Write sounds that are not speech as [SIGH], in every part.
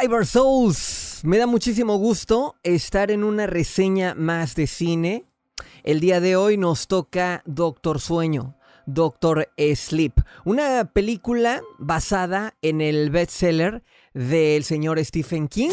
Cyber Souls. Me da muchísimo gusto estar en una reseña más de cine. El día de hoy nos toca Doctor Sueño, Doctor Sleep, una película basada en el bestseller del señor Stephen King.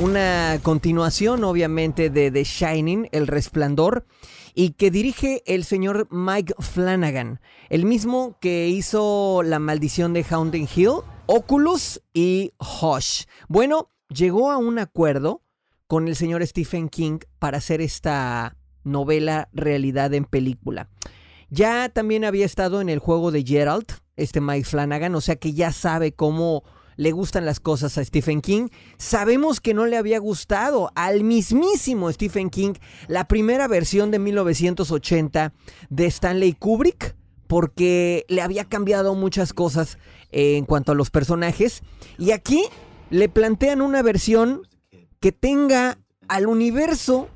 Una continuación, obviamente, de The Shining, El Resplandor, y que dirige el señor Mike Flanagan, el mismo que hizo La Maldición de Hounding Hill Oculus y Hush. Bueno, llegó a un acuerdo con el señor Stephen King para hacer esta novela realidad en película. Ya también había estado en el juego de Gerald, este Mike Flanagan, o sea que ya sabe cómo le gustan las cosas a Stephen King. Sabemos que no le había gustado al mismísimo Stephen King la primera versión de 1980 de Stanley Kubrick porque le había cambiado muchas cosas eh, en cuanto a los personajes. Y aquí le plantean una versión que tenga al universo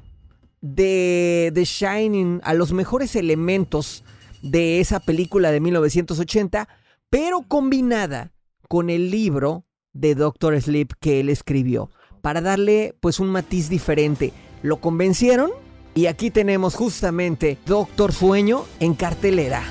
de The Shining, a los mejores elementos de esa película de 1980, pero combinada con el libro de Doctor Sleep que él escribió, para darle pues un matiz diferente. Lo convencieron y aquí tenemos justamente Doctor Sueño en cartelera.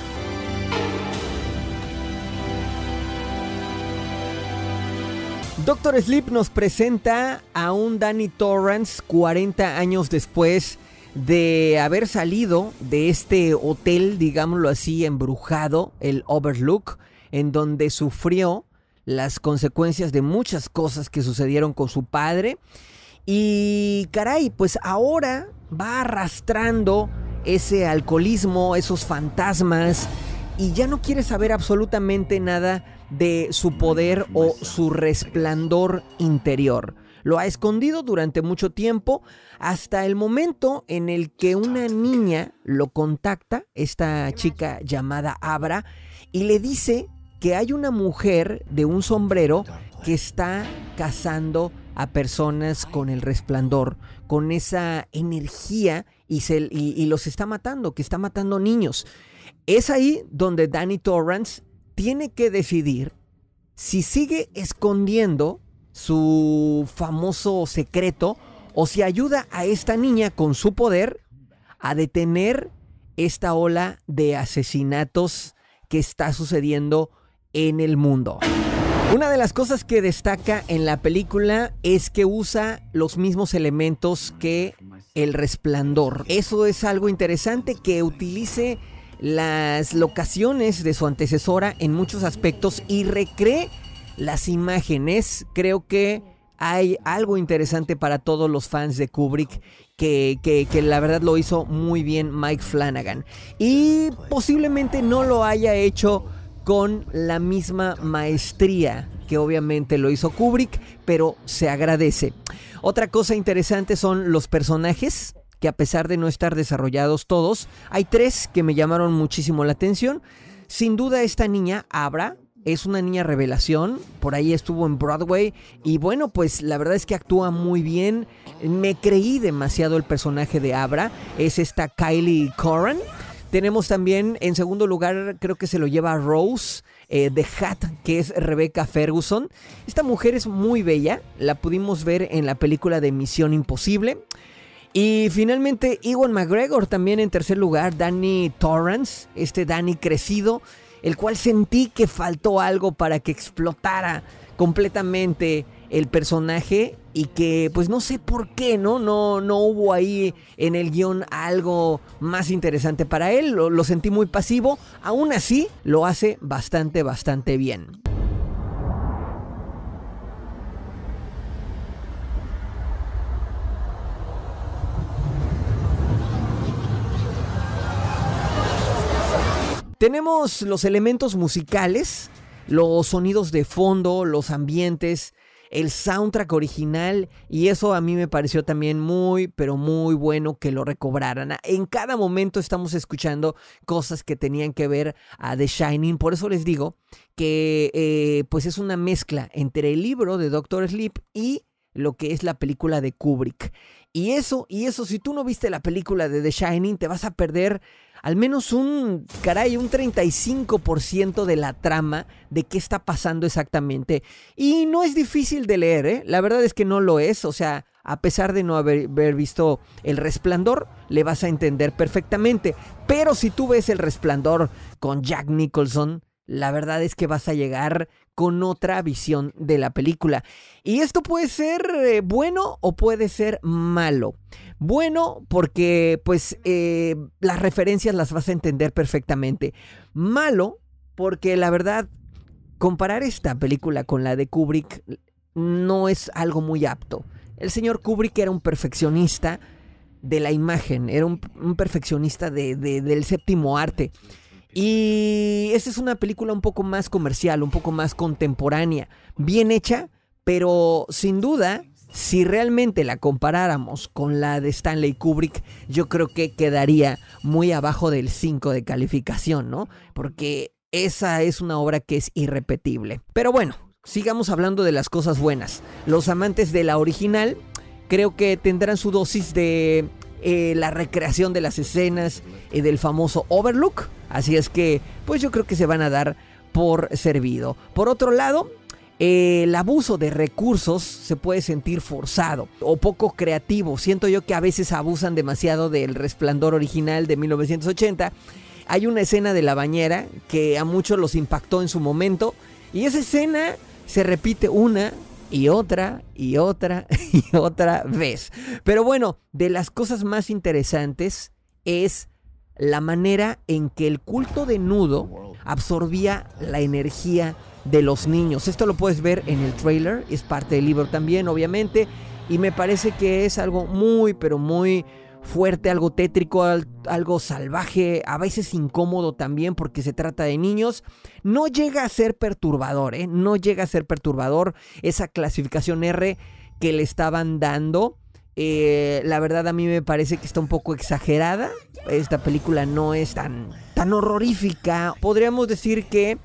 Doctor Sleep nos presenta a un Danny Torrance 40 años después de haber salido de este hotel, digámoslo así, embrujado, el Overlook, en donde sufrió las consecuencias de muchas cosas que sucedieron con su padre. Y caray, pues ahora va arrastrando ese alcoholismo, esos fantasmas, y ya no quiere saber absolutamente nada de su mm, poder o su resplandor interior. Lo ha escondido durante mucho tiempo hasta el momento en el que una niña lo contacta, esta chica llamada Abra, y le dice que hay una mujer de un sombrero que está cazando a personas con el resplandor, con esa energía y, los está matando, que está matando niños. Es ahí donde Danny Torrance tiene que decidir si sigue escondiendo su famoso secreto o si ayuda a esta niña con su poder a detener esta ola de asesinatos que está sucediendo en el mundo. Una de las cosas que destaca en la película es que usa los mismos elementos que el resplandor. Eso es algo interesante que utilice las locaciones de su antecesora en muchos aspectos y recree las imágenes. Creo que hay algo interesante para todos los fans de Kubrick que, que, la verdad lo hizo muy bien Mike Flanagan. Y posiblemente no lo haya hecho con la misma maestría que obviamente lo hizo Kubrick, pero se agradece. Otra cosa interesante son los personajes que a pesar de no estar desarrollados todos, hay tres que me llamaron muchísimo la atención. Sin duda esta niña, Abra, es una niña revelación, por ahí estuvo en Broadway y bueno, pues la verdad es que actúa muy bien. Me creí demasiado el personaje de Abra, es esta Kylie Coran. Tenemos también en segundo lugar, creo que se lo lleva Rose eh, de Hat, que es Rebecca Ferguson. Esta mujer es muy bella, la pudimos ver en la película de Misión Imposible. Y finalmente Ewan McGregor también en tercer lugar, Danny Torrance, este Danny crecido, el cual sentí que faltó algo para que explotara completamente el personaje y que pues no sé por qué, ¿no? No, no hubo ahí en el guión algo más interesante para él, lo, lo sentí muy pasivo, aún así lo hace bastante, bastante bien. Tenemos los elementos musicales, los sonidos de fondo, los ambientes, el soundtrack original y eso a mí me pareció también muy, pero muy bueno que lo recobraran. En cada momento estamos escuchando cosas que tenían que ver a The Shining, por eso les digo que eh, pues es una mezcla entre el libro de Doctor Sleep y lo que es la película de Kubrick. Y eso, y eso, si tú no viste la película de The Shining, te vas a perder al menos un, caray, un 35% de la trama de qué está pasando exactamente. Y no es difícil de leer, ¿eh? La verdad es que no lo es, o sea, a pesar de no haber, haber, visto El Resplandor, le vas a entender perfectamente. Pero si tú ves El Resplandor con Jack Nicholson, la verdad es que vas a llegar con otra visión de la película. Y esto puede ser eh, bueno o puede ser malo. Bueno, porque pues eh, las referencias las vas a entender perfectamente. Malo, porque la verdad, comparar esta película con la de Kubrick no es algo muy apto. El señor Kubrick era un perfeccionista de la imagen, era un, perfeccionista del séptimo arte. Y esa es una película un poco más comercial, un poco más contemporánea, bien hecha, pero sin duda, si realmente la comparáramos con la de Stanley Kubrick, yo creo que quedaría muy abajo del 5 de calificación, ¿no? Porque esa es una obra que es irrepetible. Pero bueno, sigamos hablando de las cosas buenas. Los amantes de la original creo que tendrán su dosis de eh, la recreación de las escenas eh, del famoso Overlook. Así es que, pues yo creo que se van a dar por servido. Por otro lado, eh, el abuso de recursos se puede sentir forzado o poco creativo. Siento yo que a veces abusan demasiado del resplandor original de 1980. Hay una escena de la bañera que a muchos los impactó en su momento y esa escena se repite una y otra y otra [LAUGHS] y otra vez. Pero bueno, de las cosas más interesantes es la manera en que el culto de nudo absorbía la energía de los niños. Esto lo puedes ver en el trailer, es parte del libro también, obviamente, y me parece que es algo muy, pero muy fuerte, algo tétrico, algo salvaje, a veces incómodo también porque se trata de niños. No llega a ser perturbador, ¿eh? No llega a ser perturbador esa clasificación R que le estaban dando. Eh, la verdad a mí me parece que está un poco exagerada. Esta película no es tan, tan horrorífica. Podríamos decir que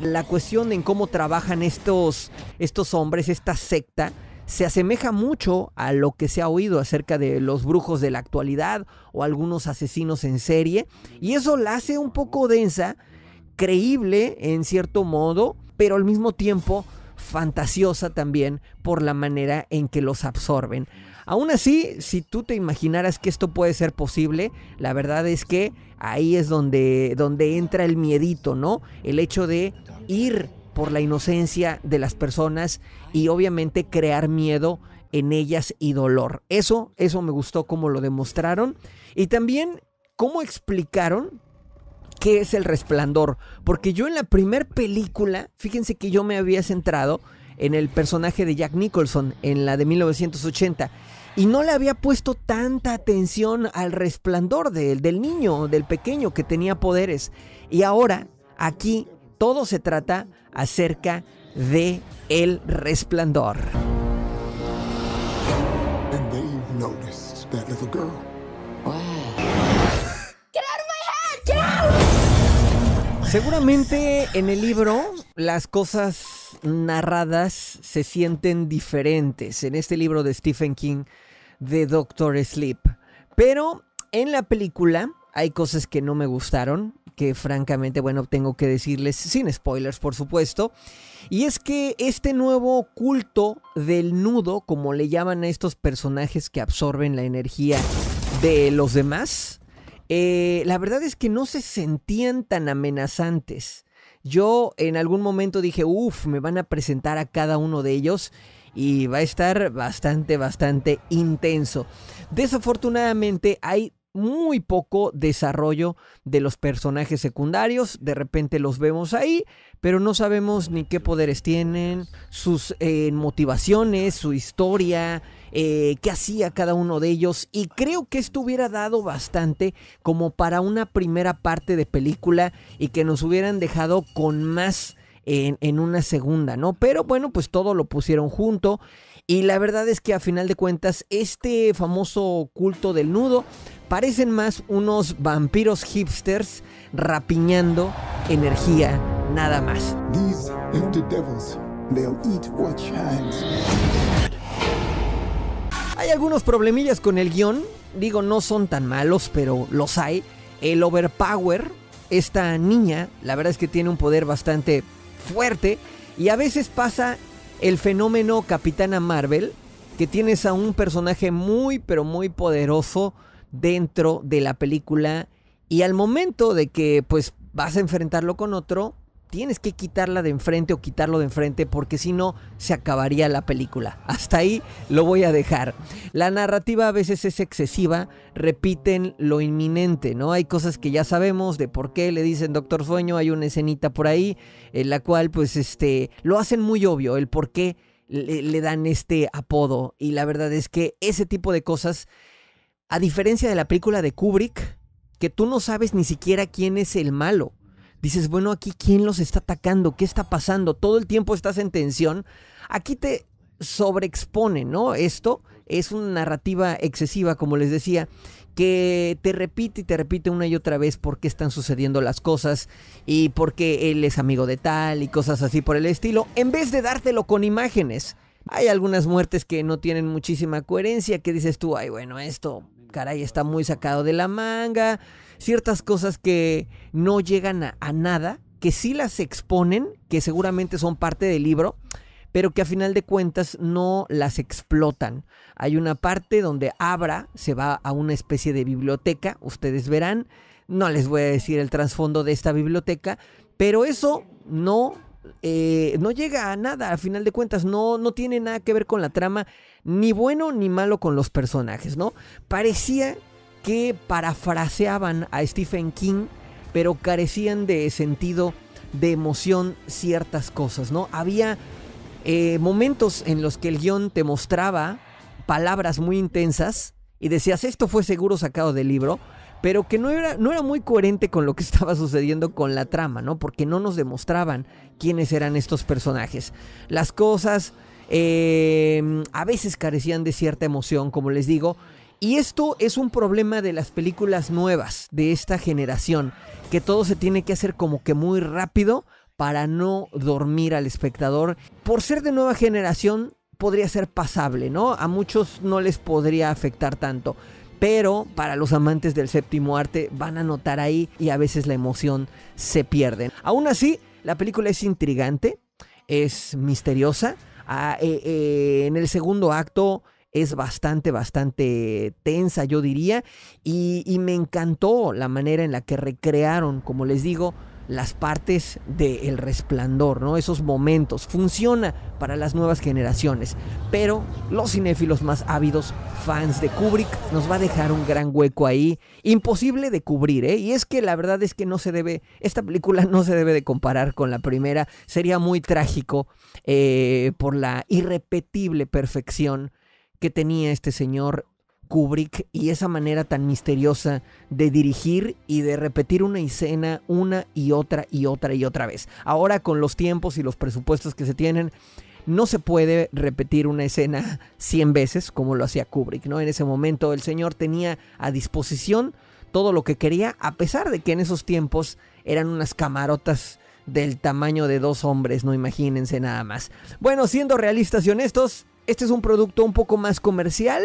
la cuestión en cómo trabajan estos, estos hombres, esta secta, se asemeja mucho a lo que se ha oído acerca de los brujos de la actualidad o algunos asesinos en serie, y eso la hace un poco densa, creíble en cierto modo, pero al mismo tiempo fantasiosa también por la manera en que los absorben. Aún así, si tú te imaginaras que esto puede ser posible, la verdad es que ahí es donde, donde entra el miedito, ¿no? El hecho de ir por la inocencia de las personas y obviamente crear miedo en ellas y dolor. Eso, eso me gustó como lo demostraron. Y también cómo explicaron qué es el resplandor. Porque yo en la primera película, fíjense que yo me había centrado en el personaje de Jack Nicholson, en la de 1980. Y no le había puesto tanta atención al resplandor de, del niño, del pequeño que tenía poderes. Y ahora, aquí, todo se trata acerca de el resplandor. Seguramente en el libro las cosas narradas se sienten diferentes en este libro de Stephen King de Doctor Sleep. Pero en la película hay cosas que no me gustaron, que francamente, bueno, tengo que decirles sin spoilers, por supuesto. Y es que este nuevo culto del nudo, como le llaman a estos personajes que absorben la energía de los demás, eh, la verdad es que no se sentían tan amenazantes. Yo en algún momento dije, uff, me van a presentar a cada uno de ellos y va a estar bastante, bastante intenso. Desafortunadamente hay muy poco desarrollo de los personajes secundarios. De repente los vemos ahí, pero no sabemos ni qué poderes tienen, sus eh, motivaciones, su historia, eh, qué hacía cada uno de ellos. Y creo que esto hubiera dado bastante como para una primera parte de película y que nos hubieran dejado con más en, en, una segunda, ¿no? Pero bueno, pues todo lo pusieron junto. Y la verdad es que a final de cuentas, este famoso culto del nudo parecen más unos vampiros hipsters rapiñando energía nada más. hay algunos problemillas con el guión, digo no son tan malos, pero los hay. El overpower, esta niña, la verdad es que tiene un poder bastante fuerte y a veces pasa el fenómeno Capitana Marvel, que tienes a un personaje muy pero muy poderoso dentro de la película y al momento de que pues vas a enfrentarlo con otro, tienes que quitarla de enfrente o quitarlo de enfrente porque si no se acabaría la película. Hasta ahí lo voy a dejar. La narrativa a veces es excesiva, repiten lo inminente, ¿no? Hay cosas que ya sabemos de por qué le dicen Doctor Sueño, hay una escenita por ahí en la cual pues este lo hacen muy obvio el por qué le, le dan este apodo y la verdad es que ese tipo de cosas a diferencia de la película de Kubrick, que tú no sabes ni siquiera quién es el malo. Dices, bueno, aquí quién los está atacando, qué está pasando, todo el tiempo estás en tensión. Aquí te sobreexpone, ¿no? Esto es una narrativa excesiva, como les decía, que te repite y te repite una y otra vez por qué están sucediendo las cosas y por qué él es amigo de tal y cosas así por el estilo, en vez de dártelo con imágenes. Hay algunas muertes que no tienen muchísima coherencia, que dices tú, ay, bueno, esto caray, está muy sacado de la manga, ciertas cosas que no llegan a, nada, que sí las exponen, que seguramente son parte del libro, pero que a final de cuentas no las explotan. Hay una parte donde Abra se va a una especie de biblioteca, ustedes verán, no les voy a decir el trasfondo de esta biblioteca, pero eso no eh, no llega a nada, al final de cuentas, no, no tiene nada que ver con la trama, ni bueno ni malo con los personajes, ¿no? Parecía que parafraseaban a Stephen King, pero carecían de sentido, de emoción, ciertas cosas, ¿no? Había eh, momentos en los que el guión te mostraba palabras muy intensas y decías, esto fue seguro sacado del libro, pero que no era, no era muy coherente con lo que [LAUGHS] estaba sucediendo con la trama, ¿no? Porque no nos demostraban quiénes eran estos personajes. Las cosas em, a veces carecían de cierta emoción, como les digo. Y esto es un problema de las películas nuevas de esta generación, que todo se tiene que hacer como que muy rápido para no dormir al espectador. Por ser de nueva generación, podría ser pasable, ¿no? A muchos no les podría afectar tanto pero para los amantes del séptimo arte van a notar ahí y a veces la emoción se pierde. Aún así, la película es intrigante, es misteriosa. Ah, eh, eh, en el segundo acto es bastante, bastante tensa, yo diría, y, y me encantó la manera en la que recrearon, como les digo, las partes del resplandor, ¿no? Esos momentos. Funciona para las nuevas generaciones. Pero los cinéfilos más ávidos, fans de Kubrick, nos va a dejar un gran hueco ahí. Imposible de cubrir, ¿eh? Y es que la verdad es que no se debe. Esta película no se debe de comparar con la primera. Sería muy trágico eh, por la irrepetible perfección que tenía este señor Kubrick y esa manera tan misteriosa de dirigir y de repetir una escena una y otra y otra y otra vez. Ahora con los tiempos y los presupuestos que se tienen, no se puede repetir una escena 100 veces como lo hacía Kubrick, ¿no? En ese momento el señor tenía a disposición todo lo que quería, a pesar de que en esos tiempos eran unas camarotas del tamaño de dos hombres, no imagínense nada más. Bueno, siendo realistas y honestos, este es un producto un poco más comercial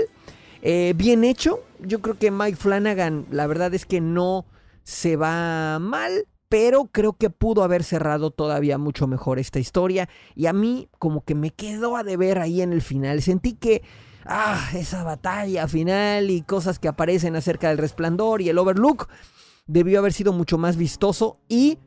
eh, bien hecho, yo creo que Mike Flanagan, la verdad es que no se va mal, pero creo que pudo haber cerrado todavía mucho mejor esta historia. Y a mí como que me quedó a deber ahí en el final. Sentí que... Ah, esa batalla final y cosas que aparecen acerca del resplandor y el overlook debió haber sido mucho más vistoso y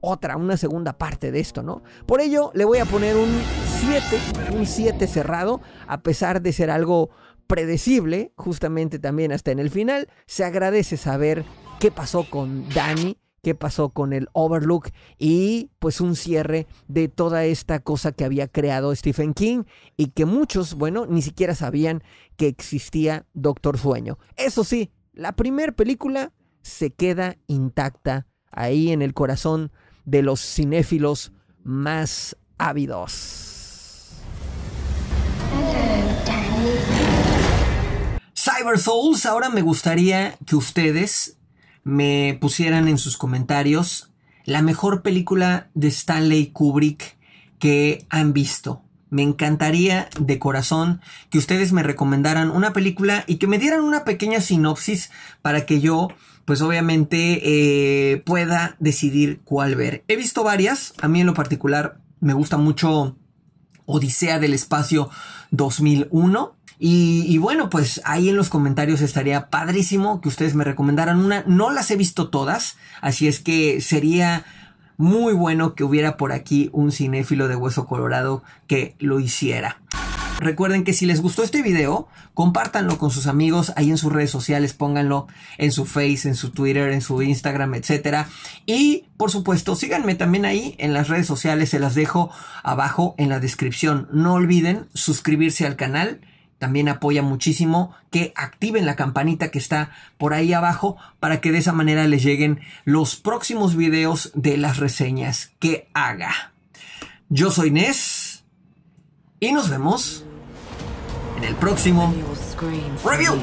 otra, una segunda parte de esto, ¿no? Por ello le voy a poner un 7, un 7 cerrado, a pesar de ser algo predecible, justamente también hasta en el final, se agradece saber qué pasó con Danny, qué pasó con el Overlook y pues un cierre de toda esta cosa que había creado Stephen King y que muchos, bueno, ni siquiera sabían que existía Doctor Sueño. Eso sí, la primera película se queda intacta ahí en el corazón de los cinéfilos más ávidos. Cyber Souls, ahora me gustaría que ustedes me pusieran en sus comentarios la mejor película de Stanley Kubrick que han visto. Me encantaría de corazón que ustedes me recomendaran una película y que me dieran una pequeña sinopsis para que yo, pues obviamente, eh, pueda decidir cuál ver. He visto varias, a mí en lo particular me gusta mucho Odisea del Espacio 2001. Y, bueno, pues ahí en los comentarios estaría padrísimo que ustedes me recomendaran una. No las he visto todas, así es que sería muy bueno que hubiera por aquí un cinéfilo de hueso colorado que lo hiciera. Recuerden que si les gustó este video, compártanlo con sus amigos ahí en sus redes sociales, pónganlo en su Face, en su Twitter, en su Instagram, etc. Y por supuesto, síganme también ahí en las redes sociales, se las dejo abajo en la descripción. No olviden suscribirse al canal también apoya muchísimo que activen la campanita que está por ahí abajo para que de esa manera les lleguen los próximos videos de las reseñas que haga. Yo soy Nes y nos vemos en el próximo review.